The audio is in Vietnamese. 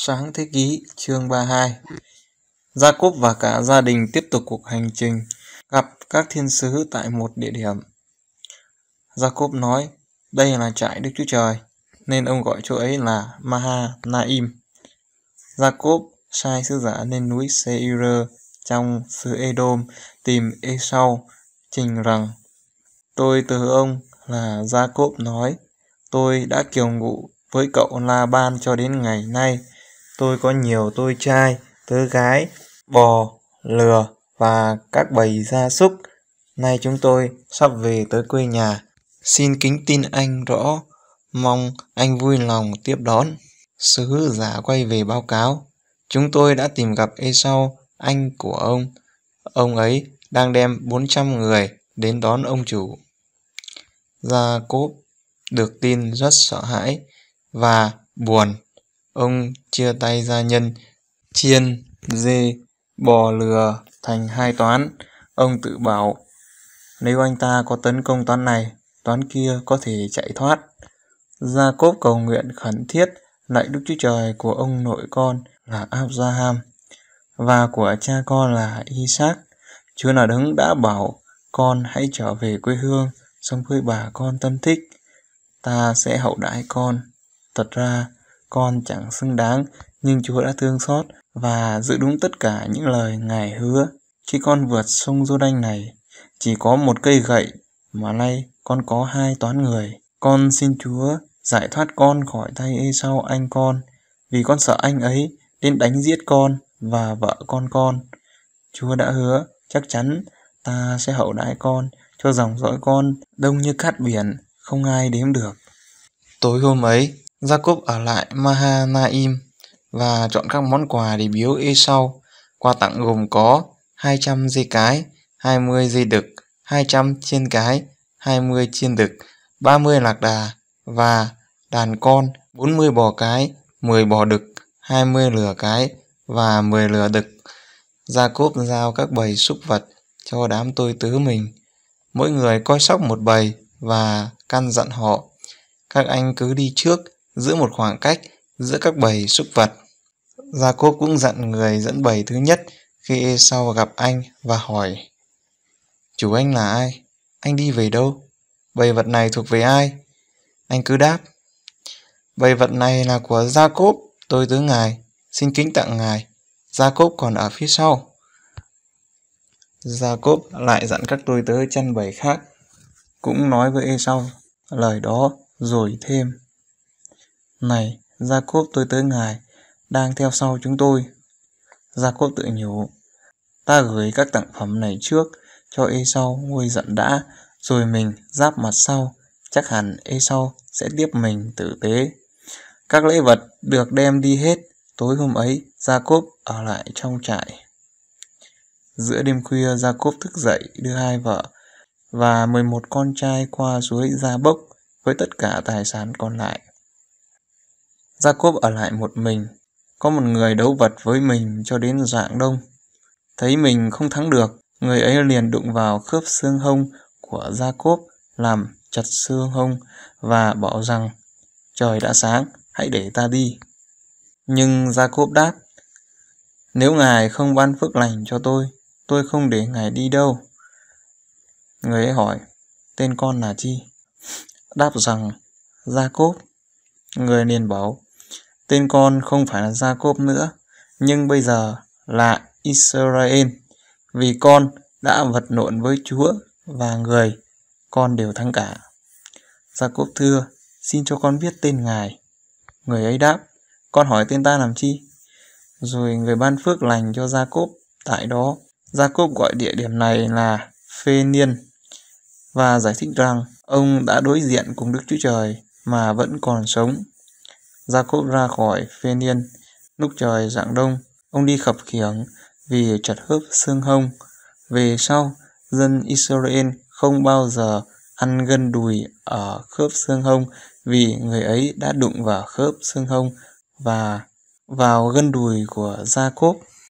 Sáng thế ký chương 32 Gia Cốp và cả gia đình tiếp tục cuộc hành trình gặp các thiên sứ tại một địa điểm. Gia Cốp nói đây là trại Đức Chúa Trời nên ông gọi chỗ ấy là Maha Naim. Gia Cốp sai sứ giả lên núi Seir trong xứ Edom tìm Esau trình rằng Tôi từ ông là Gia Cốp nói tôi đã kiều ngụ với cậu La Ban cho đến ngày nay tôi có nhiều tôi trai, tớ gái, bò, lừa và các bầy gia súc. Nay chúng tôi sắp về tới quê nhà. Xin kính tin anh rõ, mong anh vui lòng tiếp đón. Sứ giả quay về báo cáo. Chúng tôi đã tìm gặp sau anh của ông. Ông ấy đang đem 400 người đến đón ông chủ. Gia Cốp được tin rất sợ hãi và buồn ông chia tay gia nhân chiên dê bò lừa thành hai toán ông tự bảo nếu anh ta có tấn công toán này toán kia có thể chạy thoát gia cốp cầu nguyện khẩn thiết lạy đức chúa trời của ông nội con là abraham và của cha con là isaac chúa là đấng đã bảo con hãy trở về quê hương sống với bà con tâm thích ta sẽ hậu đãi con thật ra con chẳng xứng đáng, nhưng Chúa đã thương xót và giữ đúng tất cả những lời Ngài hứa. Khi con vượt sông Giô Đanh này, chỉ có một cây gậy, mà nay con có hai toán người. Con xin Chúa giải thoát con khỏi tay ê sau anh con, vì con sợ anh ấy đến đánh giết con và vợ con con. Chúa đã hứa, chắc chắn ta sẽ hậu đãi con, cho dòng dõi con đông như cát biển, không ai đếm được. Tối hôm ấy, Jacob ở lại Mahanaim và chọn các món quà để biếu Esau. Quà tặng gồm có 200 dây cái, 20 dây đực, 200 chiên cái, 20 chiên đực, 30 lạc đà và đàn con, 40 bò cái, 10 bò đực, 20 lửa cái và 10 lửa đực. Gia Cốp giao các bầy súc vật cho đám tôi tứ mình. Mỗi người coi sóc một bầy và căn dặn họ. Các anh cứ đi trước giữ một khoảng cách giữa các bầy súc vật. cốp cũng dặn người dẫn bầy thứ nhất khi sau gặp anh và hỏi Chủ anh là ai? Anh đi về đâu? Bầy vật này thuộc về ai? Anh cứ đáp Bầy vật này là của cốp tôi tứ ngài, xin kính tặng ngài. cốp còn ở phía sau. cốp lại dặn các tôi tớ chăn bầy khác, cũng nói với sau lời đó rồi thêm. Này, Gia Cốp tôi tới ngài, đang theo sau chúng tôi. Gia Cốp tự nhủ, ta gửi các tặng phẩm này trước cho ê sau nguôi giận đã, rồi mình giáp mặt sau, chắc hẳn ê sau sẽ tiếp mình tử tế. Các lễ vật được đem đi hết, tối hôm ấy Gia Cốp ở lại trong trại. Giữa đêm khuya Gia Cốp thức dậy đưa hai vợ và 11 con trai qua suối Gia Bốc với tất cả tài sản còn lại Jacob ở lại một mình. Có một người đấu vật với mình cho đến dạng đông. Thấy mình không thắng được, người ấy liền đụng vào khớp xương hông của Jacob làm chặt xương hông và bảo rằng trời đã sáng, hãy để ta đi. Nhưng Jacob đáp, nếu ngài không ban phước lành cho tôi, tôi không để ngài đi đâu. Người ấy hỏi, tên con là chi? Đáp rằng, Jacob. Người liền bảo, Tên con không phải là Jacob nữa, nhưng bây giờ là Israel, vì con đã vật lộn với Chúa và người, con đều thắng cả. Jacob thưa, xin cho con biết tên Ngài. Người ấy đáp, con hỏi tên ta làm chi? Rồi người ban phước lành cho Jacob tại đó. Jacob gọi địa điểm này là Phê Niên và giải thích rằng ông đã đối diện cùng Đức Chúa Trời mà vẫn còn sống. Gia Cốp ra khỏi phê niên. Lúc trời dạng đông, ông đi khập khiễng vì chặt khớp xương hông. Về sau, dân Israel không bao giờ ăn gân đùi ở khớp xương hông vì người ấy đã đụng vào khớp xương hông và vào gân đùi của Gia Cốp.